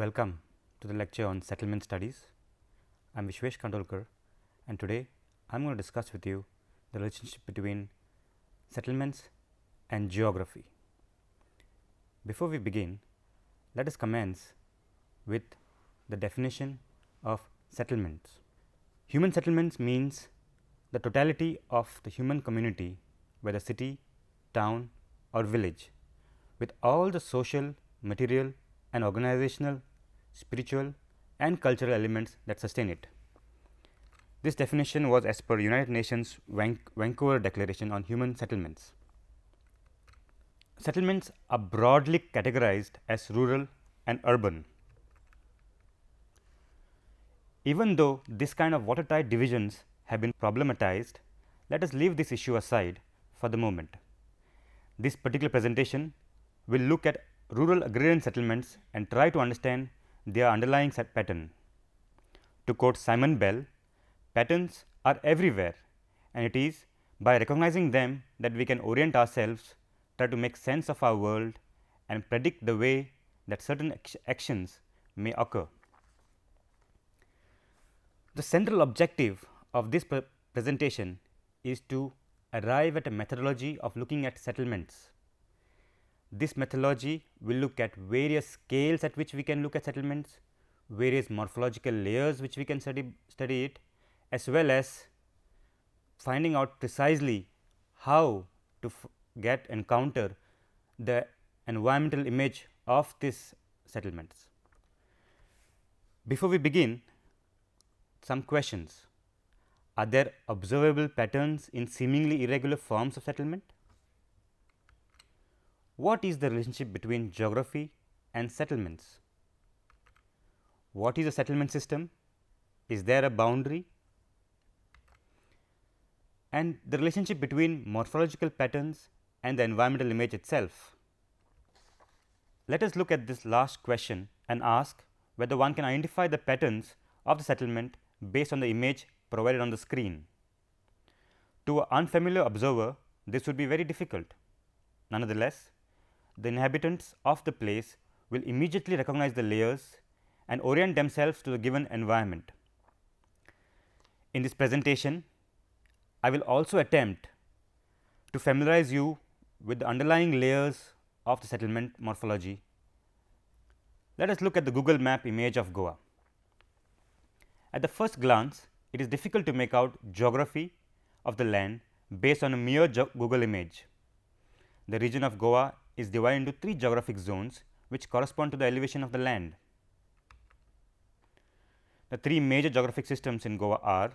Welcome to the lecture on settlement studies. I am Vishvesh Kandolkar and today I am going to discuss with you the relationship between settlements and geography. Before we begin, let us commence with the definition of settlements. Human settlements means the totality of the human community whether city, town or village with all the social, material and organizational, spiritual and cultural elements that sustain it. This definition was as per United Nations Vancouver Declaration on Human Settlements. Settlements are broadly categorized as rural and urban. Even though this kind of watertight divisions have been problematized, let us leave this issue aside for the moment. This particular presentation will look at rural agrarian settlements and try to understand their underlying pattern. To quote Simon Bell, patterns are everywhere and it is by recognizing them that we can orient ourselves, try to make sense of our world and predict the way that certain actions may occur. The central objective of this pre presentation is to arrive at a methodology of looking at settlements this methodology will look at various scales at which we can look at settlements, various morphological layers which we can study, study it as well as finding out precisely how to get and counter the environmental image of these settlements. Before we begin, some questions. Are there observable patterns in seemingly irregular forms of settlement? What is the relationship between geography and settlements? What is a settlement system? Is there a boundary? And the relationship between morphological patterns and the environmental image itself. Let us look at this last question and ask whether one can identify the patterns of the settlement based on the image provided on the screen. To an unfamiliar observer, this would be very difficult. Nonetheless, the inhabitants of the place will immediately recognize the layers and orient themselves to the given environment. In this presentation, I will also attempt to familiarize you with the underlying layers of the settlement morphology. Let us look at the Google map image of Goa. At the first glance, it is difficult to make out geography of the land based on a mere Google image. The region of Goa is divided into three geographic zones which correspond to the elevation of the land. The three major geographic systems in Goa are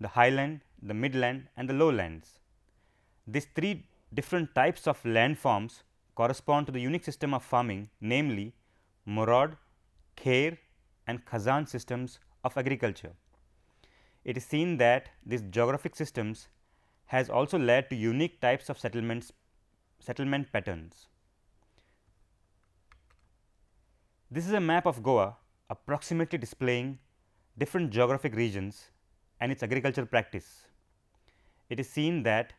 the highland, the midland and the lowlands. These three different types of landforms correspond to the unique system of farming namely Murad, Kher and Khazan systems of agriculture. It is seen that these geographic systems has also led to unique types of settlements settlement patterns. This is a map of Goa approximately displaying different geographic regions and its agricultural practice. It is seen that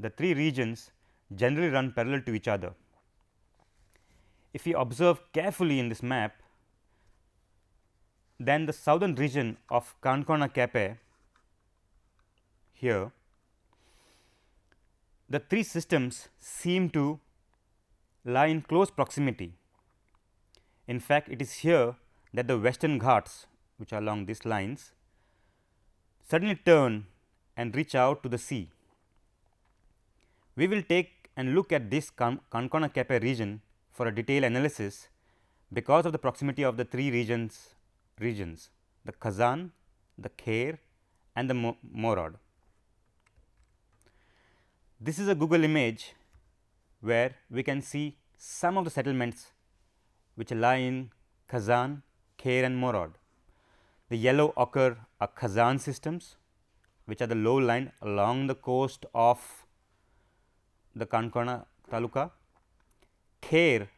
the three regions generally run parallel to each other. If we observe carefully in this map, then the southern region of Kankona Cape here the three systems seem to lie in close proximity. In fact, it is here that the western ghats which are along these lines suddenly turn and reach out to the sea. We will take and look at this Kankonakepe region for a detailed analysis because of the proximity of the three regions, regions the Khazan, the Kher and the Morod. This is a Google image where we can see some of the settlements which lie in Kazan, Kher and Morod. The yellow ochre are Kazan systems which are the low lying along the coast of the Kankona taluka. Kher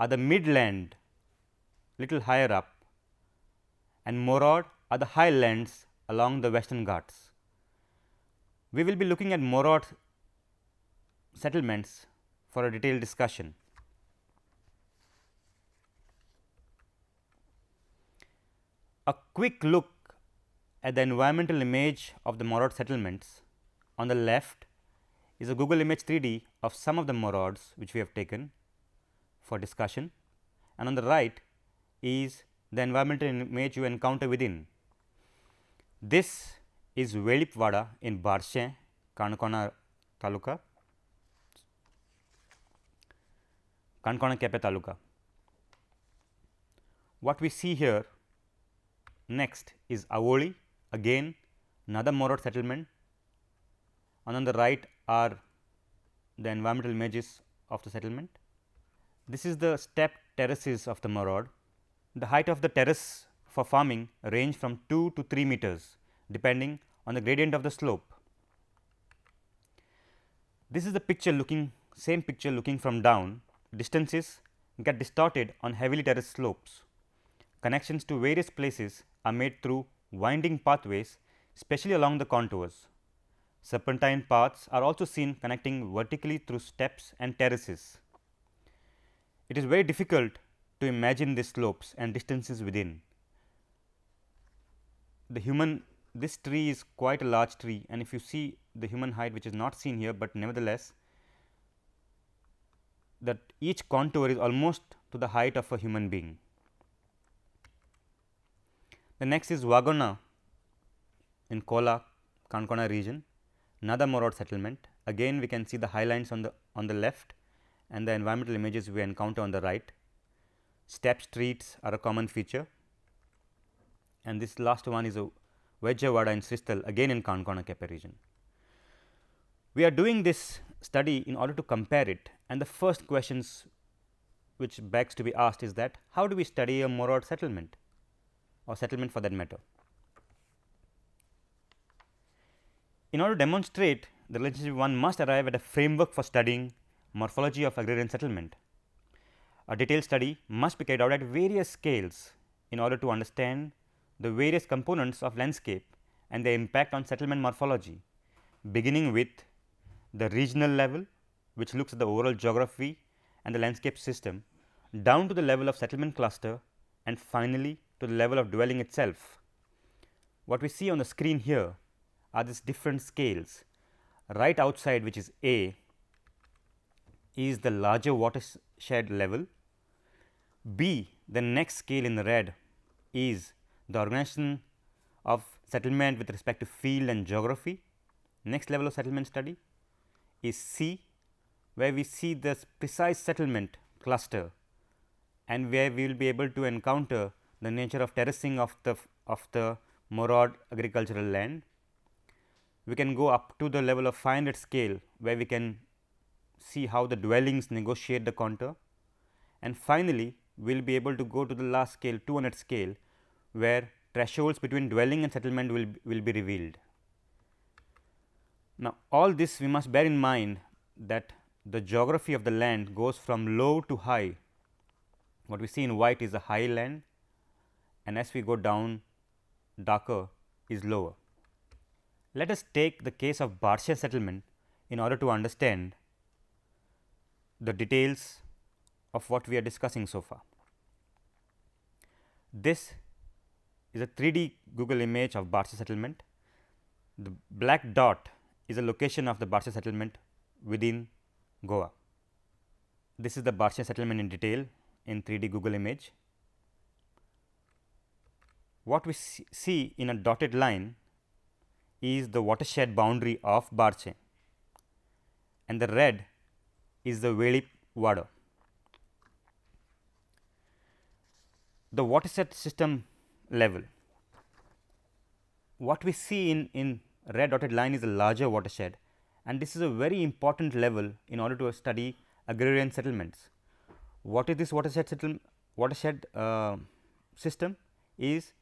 are the midland little higher up and Morod are the highlands along the western ghats. We will be looking at Morod settlements for a detailed discussion. A quick look at the environmental image of the Morod settlements on the left is a Google image 3D of some of the Morods which we have taken for discussion and on the right is the environmental image you encounter within. This is Velipwada in Barshe, Kanakona Taluka Kankona Kepe Taluka. What we see here next is Avoli again another Morot settlement and on the right are the environmental images of the settlement. This is the step terraces of the Morod. The height of the terrace for farming range from 2 to 3 meters depending on the gradient of the slope. This is the picture looking same picture looking from down distances get distorted on heavily terraced slopes. Connections to various places are made through winding pathways, especially along the contours. Serpentine paths are also seen connecting vertically through steps and terraces. It is very difficult to imagine these slopes and distances within. The human, this tree is quite a large tree and if you see the human height which is not seen here, but nevertheless that each contour is almost to the height of a human being. The next is Wagona in Kola, Kankona region, Nadamorod settlement. Again we can see the highlands on the on the left and the environmental images we encounter on the right. Step streets are a common feature and this last one is a Vejjavada in Sristal, again in Kankona Kepe region. We are doing this study in order to compare it and the first questions which begs to be asked is that how do we study a Morod settlement or settlement for that matter. In order to demonstrate the relationship one must arrive at a framework for studying morphology of agrarian settlement. A detailed study must be carried out at various scales in order to understand the various components of landscape and their impact on settlement morphology, beginning with the regional level which looks at the overall geography and the landscape system down to the level of settlement cluster and finally to the level of dwelling itself. What we see on the screen here are these different scales right outside which is A is the larger watershed level, B the next scale in red is the organization of settlement with respect to field and geography, next level of settlement study is C, where we see this precise settlement cluster and where we will be able to encounter the nature of terracing of the of the Morod agricultural land. We can go up to the level of 500 scale where we can see how the dwellings negotiate the contour and finally, we will be able to go to the last scale 200 scale where thresholds between dwelling and settlement will, will be revealed. Now, all this we must bear in mind that the geography of the land goes from low to high. What we see in white is a high land and as we go down darker is lower. Let us take the case of Barcia settlement in order to understand the details of what we are discussing so far. This is a 3D Google image of Barcia settlement. The black dot is the location of the Barsha settlement within Goa. This is the Barsha settlement in detail in 3D Google image. What we see in a dotted line is the watershed boundary of Barche and the red is the Velip Wado. The watershed system level. What we see in, in red dotted line is a larger watershed and this is a very important level in order to study agrarian settlements. What is this watershed watershed uh, system is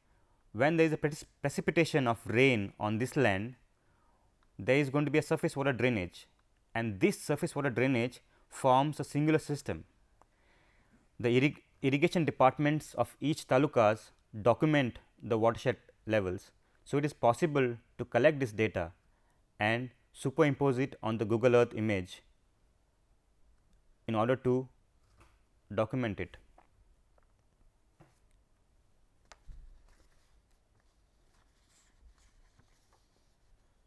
when there is a precipitation of rain on this land, there is going to be a surface water drainage and this surface water drainage forms a singular system. The irrig irrigation departments of each talukas document the watershed levels so, it is possible to collect this data and superimpose it on the Google Earth image in order to document it.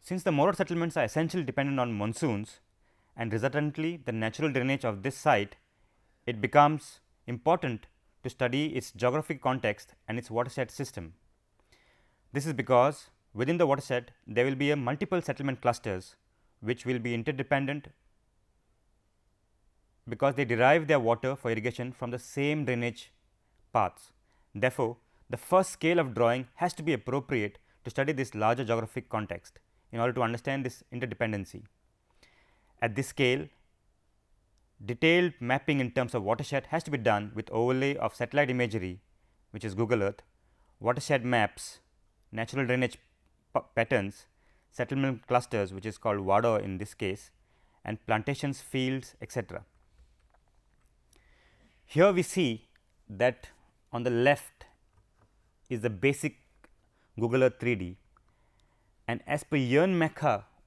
Since the Morot settlements are essentially dependent on monsoons and resultantly the natural drainage of this site, it becomes important to study its geographic context and its watershed system. This is because within the watershed there will be a multiple settlement clusters which will be interdependent because they derive their water for irrigation from the same drainage paths. Therefore, the first scale of drawing has to be appropriate to study this larger geographic context in order to understand this interdependency. At this scale, detailed mapping in terms of watershed has to be done with overlay of satellite imagery, which is Google Earth, watershed maps natural drainage patterns, settlement clusters which is called WADO in this case and plantations, fields etc. Here we see that on the left is the basic Google Earth 3D and as per Yearn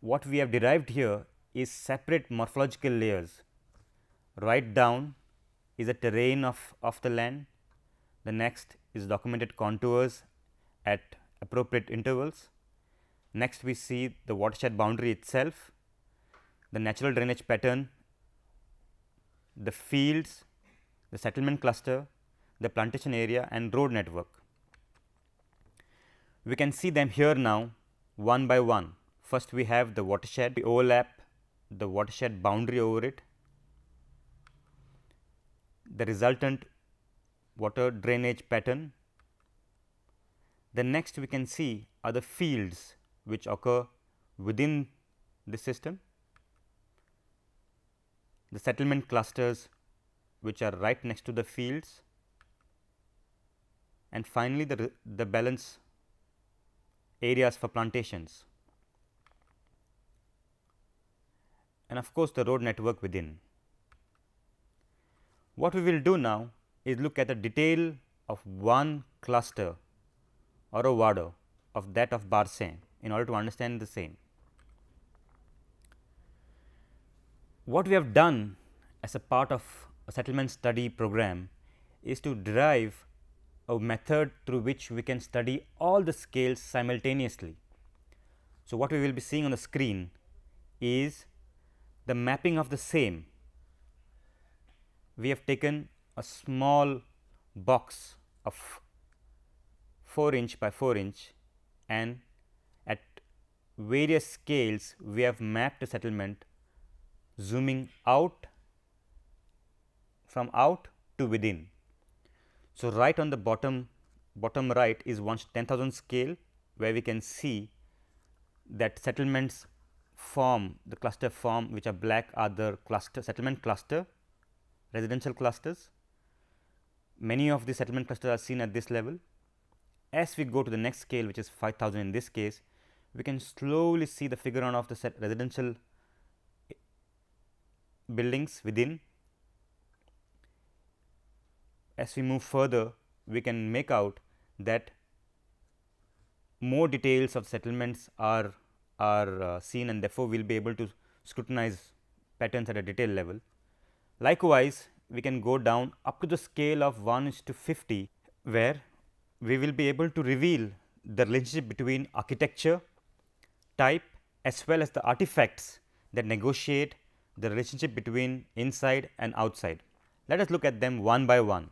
what we have derived here is separate morphological layers. Right down is a terrain of, of the land, the next is documented contours at appropriate intervals. Next we see the watershed boundary itself, the natural drainage pattern, the fields, the settlement cluster, the plantation area and road network. We can see them here now one by one. First we have the watershed, we overlap the watershed boundary over it, the resultant water drainage pattern the next we can see are the fields which occur within the system, the settlement clusters which are right next to the fields and finally, the, the balance areas for plantations and of course, the road network within. What we will do now is look at the detail of one cluster or a Orovado of that of Barsain in order to understand the same. What we have done as a part of a settlement study program is to derive a method through which we can study all the scales simultaneously. So, what we will be seeing on the screen is the mapping of the same. We have taken a small box of 4 inch by 4 inch and at various scales we have mapped the settlement zooming out from out to within. So, right on the bottom bottom right is 10,000 scale where we can see that settlements form the cluster form which are black are the cluster settlement cluster residential clusters. Many of the settlement clusters are seen at this level as we go to the next scale which is 5000 in this case, we can slowly see the figure on of the set residential buildings within. As we move further, we can make out that more details of settlements are, are uh, seen and therefore, we will be able to scrutinize patterns at a detail level. Likewise, we can go down up to the scale of 1 is to 50, where we will be able to reveal the relationship between architecture, type as well as the artifacts that negotiate the relationship between inside and outside. Let us look at them one by one.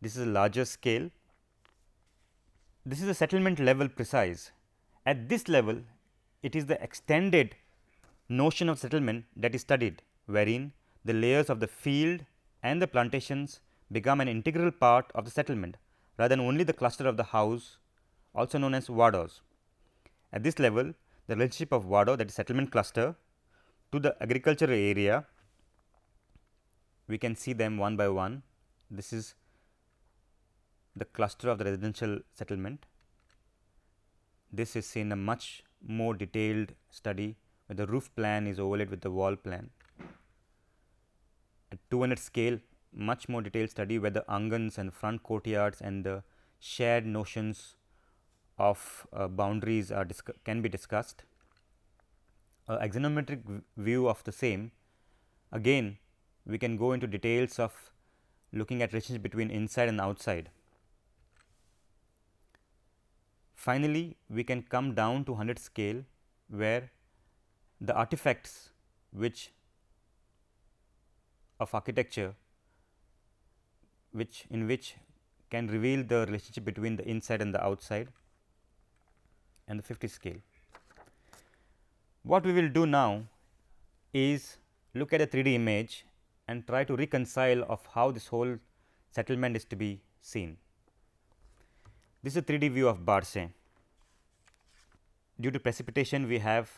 This is a larger scale. This is a settlement level precise. At this level, it is the extended notion of settlement that is studied, wherein the layers of the field and the plantations become an integral part of the settlement rather than only the cluster of the house also known as WADOs. At this level, the relationship of WADO that is settlement cluster to the agricultural area, we can see them one by one. This is the cluster of the residential settlement. This is in a much more detailed study where the roof plan is overlaid with the wall plan. At 200 scale, much more detailed study where the angans and front courtyards and the shared notions of uh, boundaries are can be discussed. Uh, axonometric view of the same again we can go into details of looking at relationship between inside and outside. Finally, we can come down to 100 scale where the artifacts which of architecture which in which can reveal the relationship between the inside and the outside and the 50 scale. What we will do now is look at a 3D image and try to reconcile of how this whole settlement is to be seen. This is a 3D view of Barse. Due to precipitation, we have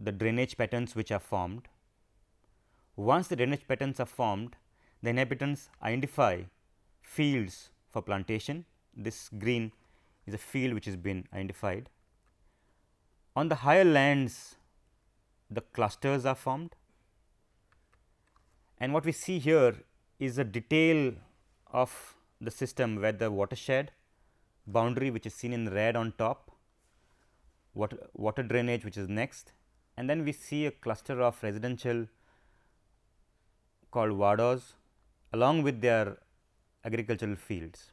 the drainage patterns which are formed. Once the drainage patterns are formed, the inhabitants identify fields for plantation. This green is a field which has been identified. On the higher lands, the clusters are formed and what we see here is a detail of the system where the watershed boundary which is seen in red on top, water, water drainage which is next and then we see a cluster of residential called Wados along with their agricultural fields.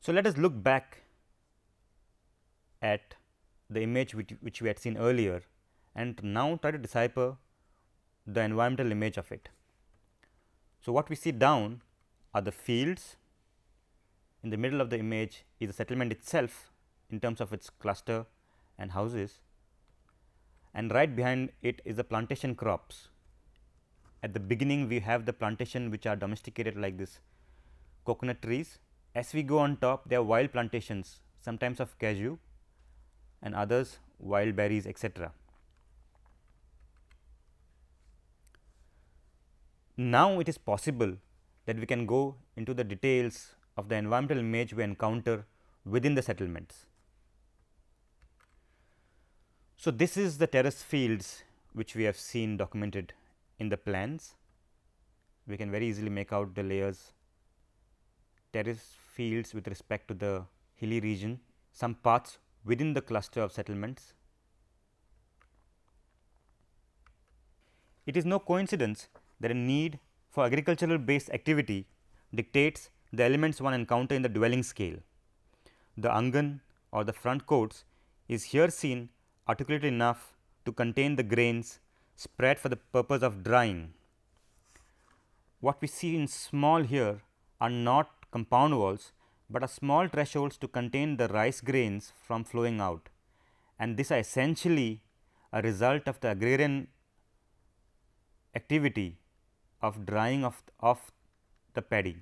So, let us look back at the image which, which we had seen earlier and now try to decipher the environmental image of it. So, what we see down are the fields, in the middle of the image is the settlement itself in terms of its cluster and houses and right behind it is the plantation crops at the beginning we have the plantation which are domesticated like this coconut trees. As we go on top there are wild plantations sometimes of cashew and others wild berries etc. Now it is possible that we can go into the details of the environmental image we encounter within the settlements. So, this is the terrace fields which we have seen documented in the plans, we can very easily make out the layers, terrace fields with respect to the hilly region, some paths within the cluster of settlements. It is no coincidence that a need for agricultural based activity dictates the elements one encounter in the dwelling scale. The angan or the front courts is here seen articulate enough to contain the grains spread for the purpose of drying. What we see in small here are not compound walls, but are small thresholds to contain the rice grains from flowing out. And these are essentially a result of the agrarian activity of drying of, of the paddy.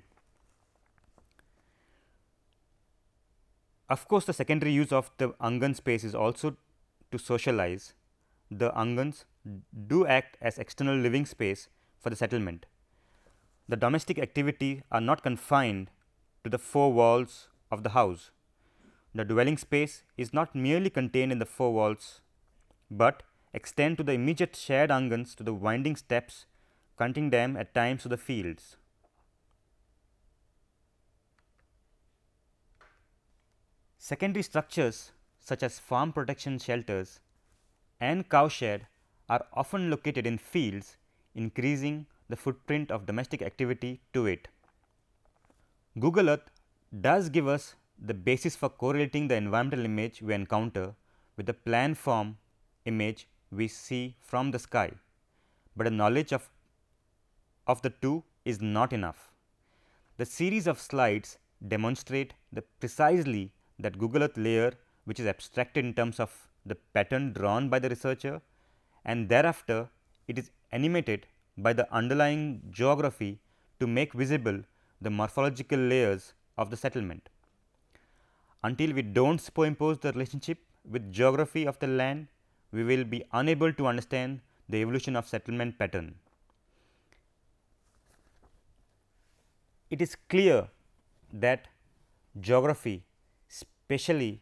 Of course, the secondary use of the angan space is also to socialize. The angans do act as external living space for the settlement. The domestic activity are not confined to the four walls of the house. The dwelling space is not merely contained in the four walls, but extend to the immediate shared angans to the winding steps, cutting them at times to the fields. Secondary structures such as farm protection shelters and cowshed are often located in fields increasing the footprint of domestic activity to it. Google Earth does give us the basis for correlating the environmental image we encounter with the plan form image we see from the sky, but a knowledge of, of the two is not enough. The series of slides demonstrate the precisely that Google Earth layer which is abstracted in terms of the pattern drawn by the researcher and thereafter it is animated by the underlying geography to make visible the morphological layers of the settlement. Until we do not superimpose the relationship with geography of the land, we will be unable to understand the evolution of settlement pattern. It is clear that geography, especially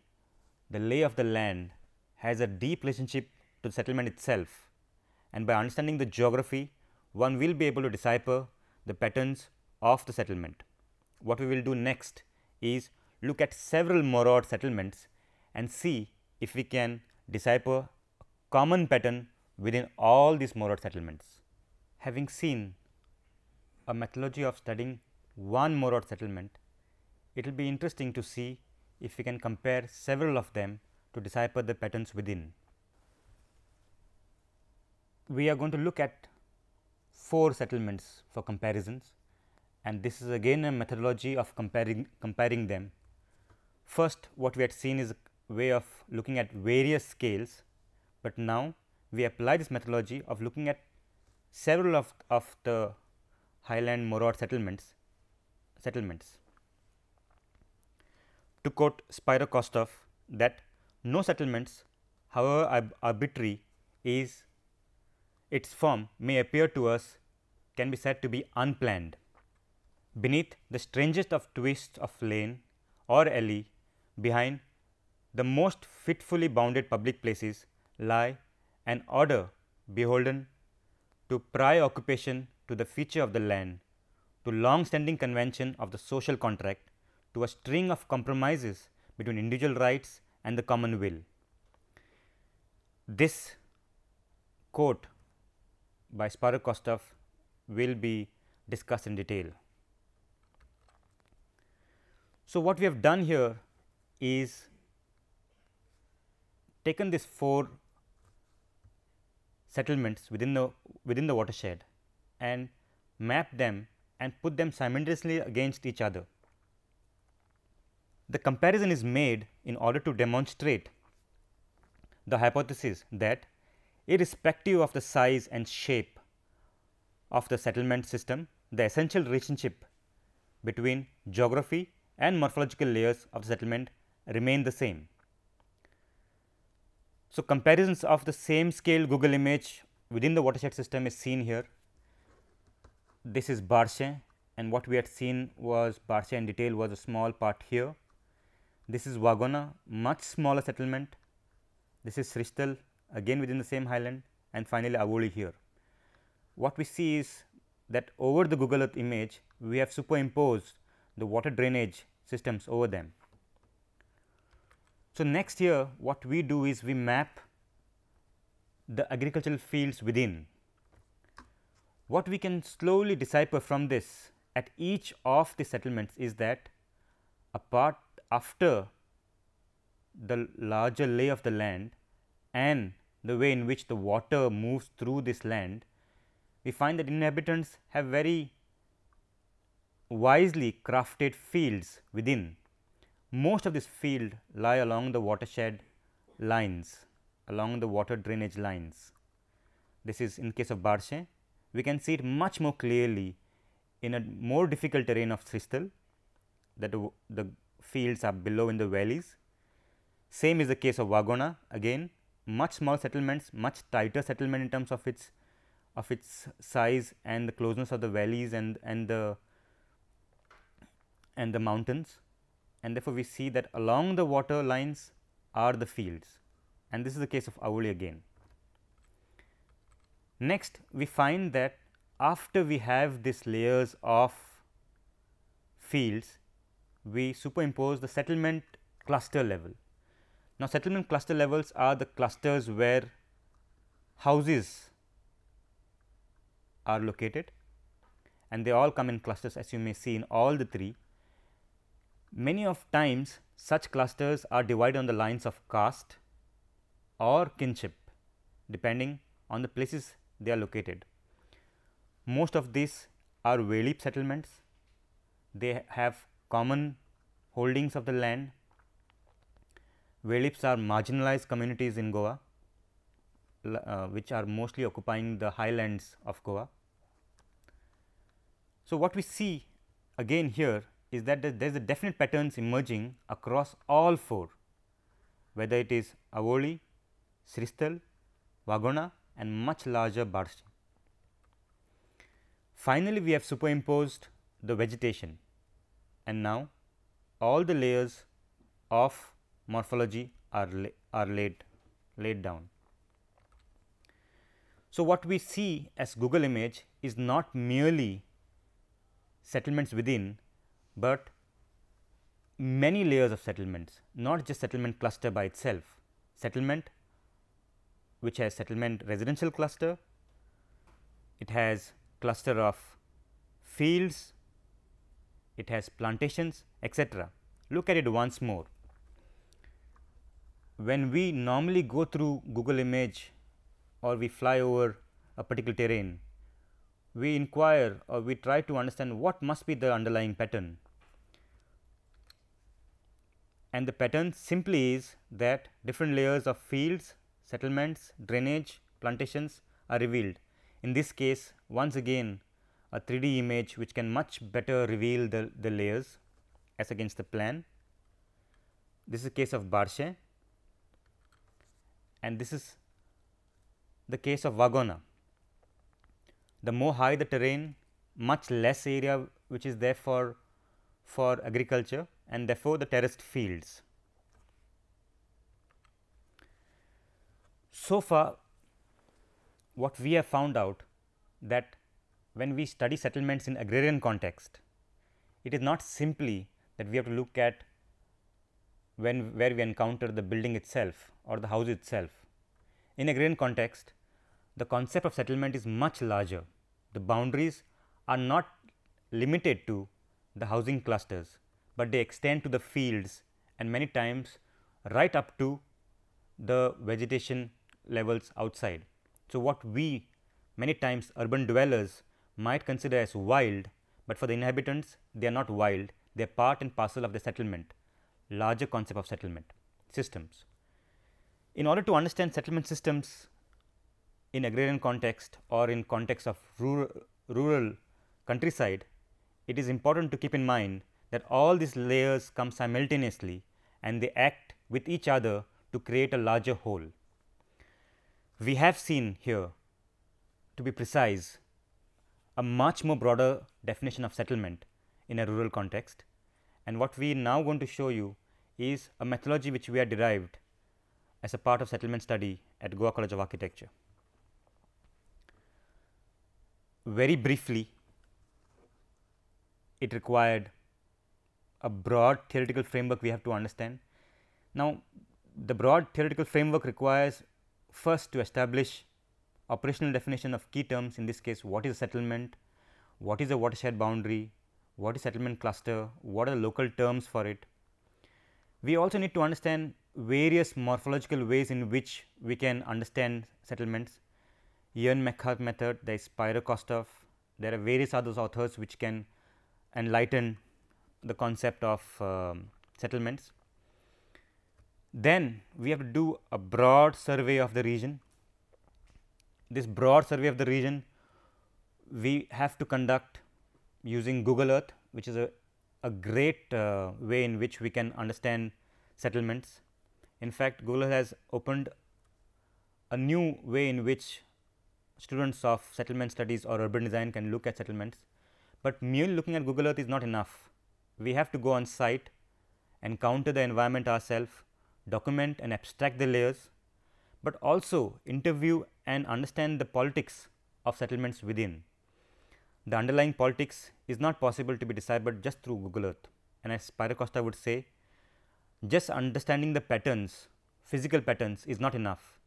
the lay of the land, has a deep relationship to the settlement itself and by understanding the geography one will be able to decipher the patterns of the settlement. What we will do next is look at several Moroid settlements and see if we can decipher a common pattern within all these Moroid settlements. Having seen a methodology of studying one Moroid settlement, it will be interesting to see if we can compare several of them to decipher the patterns within we are going to look at four settlements for comparisons and this is again a methodology of comparing, comparing them. First what we had seen is a way of looking at various scales, but now we apply this methodology of looking at several of, of the highland Morot settlements settlements. To quote Spiro Kostov that no settlements however arbitrary is its form may appear to us can be said to be unplanned. Beneath the strangest of twists of lane or alley, behind the most fitfully bounded public places lie an order beholden to prior occupation to the feature of the land, to long standing convention of the social contract, to a string of compromises between individual rights and the common will. This quote by Sparrow-Kostov will be discussed in detail. So, what we have done here is taken these four settlements within the within the watershed and map them and put them simultaneously against each other. The comparison is made in order to demonstrate the hypothesis that irrespective of the size and shape of the settlement system, the essential relationship between geography and morphological layers of the settlement remain the same. So, comparisons of the same scale Google image within the watershed system is seen here. This is Barche and what we had seen was Barche in detail was a small part here. This is Wagona, much smaller settlement. This is Sristal, again within the same highland and finally Avoli here. What we see is that over the Google Earth image, we have superimposed the water drainage systems over them. So, next year what we do is we map the agricultural fields within. What we can slowly decipher from this at each of the settlements is that apart after the larger lay of the land and the way in which the water moves through this land, we find that inhabitants have very wisely crafted fields within. Most of this field lie along the watershed lines, along the water drainage lines. This is in case of Barche. we can see it much more clearly in a more difficult terrain of Sistal that the, the fields are below in the valleys. Same is the case of Wagona again much small settlements, much tighter settlement in terms of its of its size and the closeness of the valleys and and the and the mountains and therefore, we see that along the water lines are the fields and this is the case of Auli again. Next we find that after we have these layers of fields, we superimpose the settlement cluster level now, settlement cluster levels are the clusters where houses are located and they all come in clusters as you may see in all the three. Many of times such clusters are divided on the lines of caste or kinship depending on the places they are located. Most of these are Velip settlements, they have common holdings of the land Velips are marginalized communities in Goa, uh, which are mostly occupying the highlands of Goa. So, what we see again here is that there is a definite patterns emerging across all four, whether it is Avoli, Sristal, Wagona and much larger Barshi. Finally, we have superimposed the vegetation and now all the layers of morphology are, are laid, laid down. So, what we see as Google image is not merely settlements within, but many layers of settlements, not just settlement cluster by itself, settlement which has settlement residential cluster, it has cluster of fields, it has plantations, etc. Look at it once more when we normally go through Google image or we fly over a particular terrain, we inquire or we try to understand what must be the underlying pattern. And the pattern simply is that different layers of fields, settlements, drainage, plantations are revealed. In this case, once again a 3D image which can much better reveal the, the layers as against the plan. This is a case of Barche and this is the case of Wagona. The more high the terrain, much less area which is there for, for agriculture and therefore, the terraced fields. So far, what we have found out that when we study settlements in agrarian context, it is not simply that we have to look at when where we encounter the building itself or the house itself. In a green context, the concept of settlement is much larger. The boundaries are not limited to the housing clusters, but they extend to the fields and many times right up to the vegetation levels outside. So, what we many times urban dwellers might consider as wild, but for the inhabitants they are not wild, they are part and parcel of the settlement larger concept of settlement systems. In order to understand settlement systems in agrarian context or in context of rural, rural countryside, it is important to keep in mind that all these layers come simultaneously and they act with each other to create a larger whole. We have seen here, to be precise, a much more broader definition of settlement in a rural context and what we now going to show you is a methodology which we had derived as a part of settlement study at Goa College of Architecture. Very briefly, it required a broad theoretical framework we have to understand. Now, the broad theoretical framework requires first to establish operational definition of key terms in this case what is settlement, what is a watershed boundary, what is settlement cluster, what are the local terms for it, we also need to understand various morphological ways in which we can understand settlements. Ian McCart method, there is Pyrokostov, there are various other authors which can enlighten the concept of uh, settlements. Then we have to do a broad survey of the region. This broad survey of the region we have to conduct using Google Earth which is a a great uh, way in which we can understand settlements. In fact, Google has opened a new way in which students of settlement studies or urban design can look at settlements. But merely looking at Google Earth is not enough. We have to go on site, encounter the environment ourselves, document and abstract the layers, but also interview and understand the politics of settlements within the underlying politics is not possible to be deciphered just through Google Earth. And as Costa would say, just understanding the patterns, physical patterns is not enough.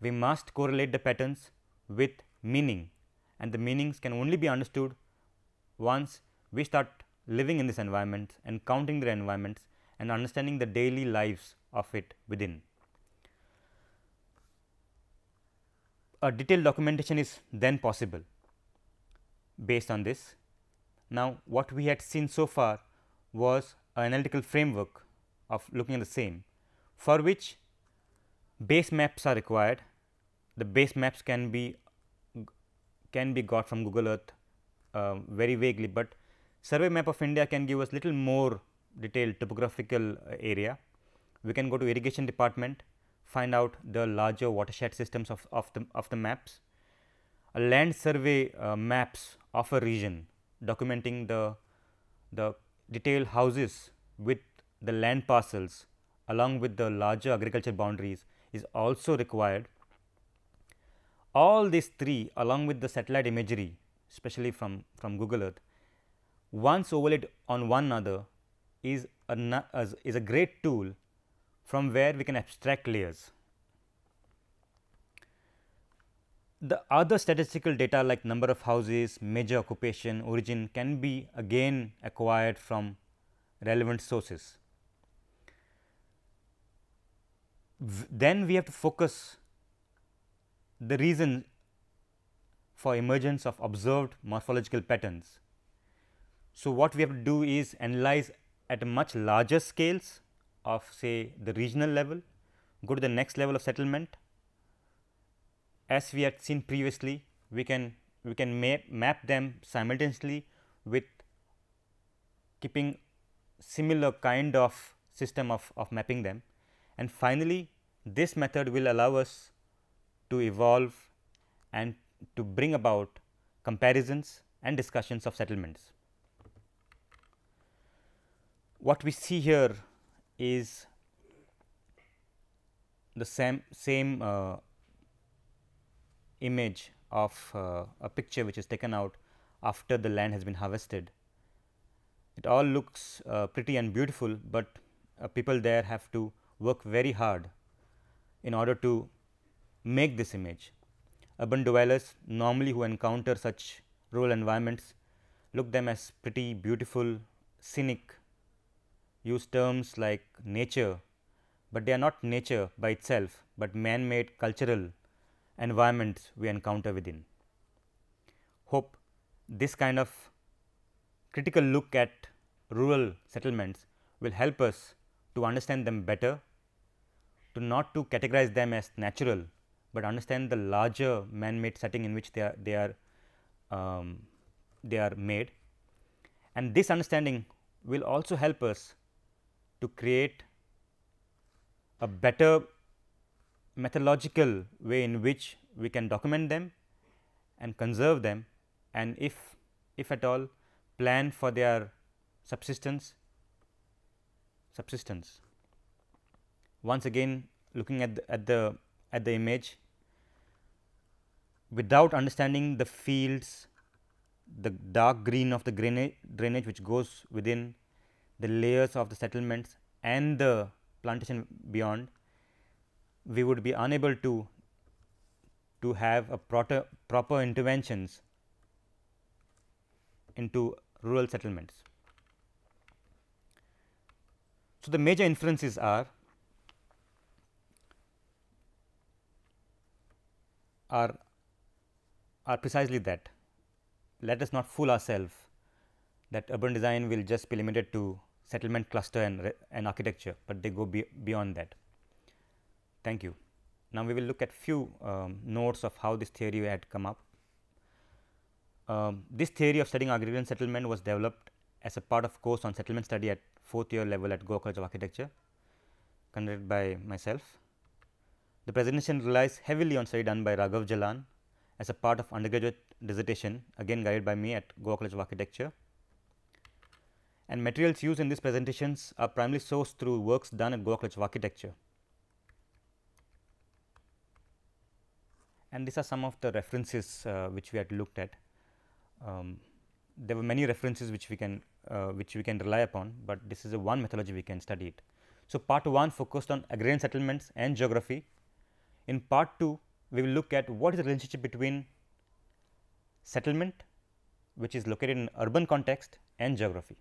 We must correlate the patterns with meaning and the meanings can only be understood once we start living in this environment and counting their environments and understanding the daily lives of it within. A detailed documentation is then possible based on this. Now, what we had seen so far was an analytical framework of looking at the same, for which base maps are required. The base maps can be can be got from Google Earth uh, very vaguely, but survey map of India can give us little more detailed topographical uh, area. We can go to irrigation department, find out the larger watershed systems of, of, the, of the maps. A land survey uh, maps of a region documenting the, the detailed houses with the land parcels along with the larger agriculture boundaries is also required. All these three along with the satellite imagery especially from, from Google Earth once overlaid on one another is a, is a great tool from where we can abstract layers. The other statistical data like number of houses, major occupation, origin can be again acquired from relevant sources. V then we have to focus the reason for emergence of observed morphological patterns. So, what we have to do is analyze at much larger scales of say the regional level, go to the next level of settlement as we had seen previously we can we can ma map them simultaneously with keeping similar kind of system of, of mapping them. And finally, this method will allow us to evolve and to bring about comparisons and discussions of settlements. What we see here is the same, same uh, image of uh, a picture which is taken out after the land has been harvested. It all looks uh, pretty and beautiful, but uh, people there have to work very hard in order to make this image. Urban dwellers normally who encounter such rural environments look them as pretty beautiful, scenic, use terms like nature, but they are not nature by itself, but man-made cultural environments we encounter within. Hope this kind of critical look at rural settlements will help us to understand them better, to not to categorize them as natural, but understand the larger man-made setting in which they are, they are, um, they are made. And this understanding will also help us to create a better methodological way in which we can document them and conserve them and if if at all plan for their subsistence subsistence once again looking at the, at the at the image without understanding the fields the dark green of the drainage, drainage which goes within the layers of the settlements and the plantation beyond we would be unable to to have a proper, proper interventions into rural settlements. So, the major inferences are are are precisely that let us not fool ourselves that urban design will just be limited to settlement cluster and, and architecture, but they go be beyond that. Thank you. Now, we will look at few um, notes of how this theory had come up. Um, this theory of studying agrarian settlement was developed as a part of course on settlement study at fourth year level at Goa College of Architecture conducted by myself. The presentation relies heavily on study done by Raghav Jalan as a part of undergraduate dissertation again guided by me at Goa College of Architecture. And materials used in these presentations are primarily sourced through works done at Goa College of Architecture. and these are some of the references uh, which we had looked at. Um, there were many references which we can uh, which we can rely upon, but this is a one methodology we can study it. So, part 1 focused on agrarian settlements and geography. In part 2, we will look at what is the relationship between settlement which is located in urban context and geography.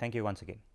Thank you once again.